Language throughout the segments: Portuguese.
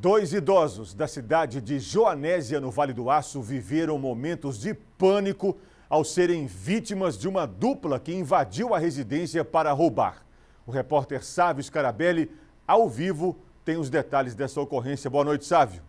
Dois idosos da cidade de Joanésia, no Vale do Aço, viveram momentos de pânico ao serem vítimas de uma dupla que invadiu a residência para roubar. O repórter Sávio Scarabelli, ao vivo, tem os detalhes dessa ocorrência. Boa noite, Sávio.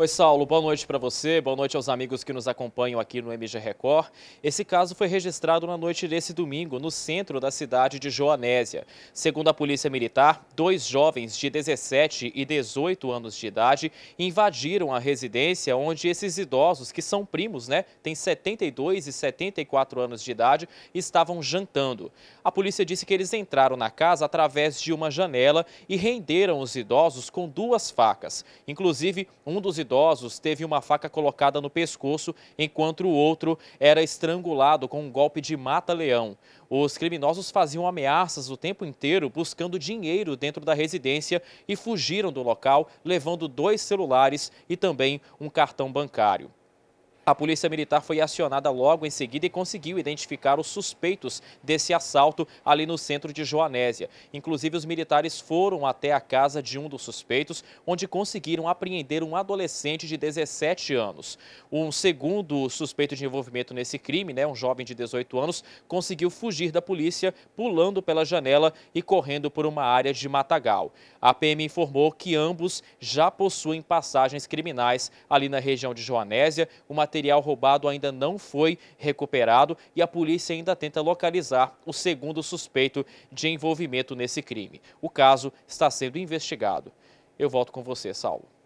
Oi, Saulo, boa noite para você, boa noite aos amigos que nos acompanham aqui no MG Record. Esse caso foi registrado na noite desse domingo, no centro da cidade de Joanésia. Segundo a Polícia Militar, dois jovens de 17 e 18 anos de idade invadiram a residência onde esses idosos, que são primos, né, têm 72 e 74 anos de idade, estavam jantando. A polícia disse que eles entraram na casa através de uma janela e renderam os idosos com duas facas. Inclusive, um dos idosos idosos teve uma faca colocada no pescoço, enquanto o outro era estrangulado com um golpe de mata-leão. Os criminosos faziam ameaças o tempo inteiro buscando dinheiro dentro da residência e fugiram do local, levando dois celulares e também um cartão bancário. A polícia militar foi acionada logo em seguida e conseguiu identificar os suspeitos desse assalto ali no centro de Joanésia. Inclusive, os militares foram até a casa de um dos suspeitos, onde conseguiram apreender um adolescente de 17 anos. Um segundo suspeito de envolvimento nesse crime, né, um jovem de 18 anos, conseguiu fugir da polícia pulando pela janela e correndo por uma área de matagal. A PM informou que ambos já possuem passagens criminais ali na região de Joanésia, material roubado ainda não foi recuperado e a polícia ainda tenta localizar o segundo suspeito de envolvimento nesse crime. O caso está sendo investigado. Eu volto com você, Saulo.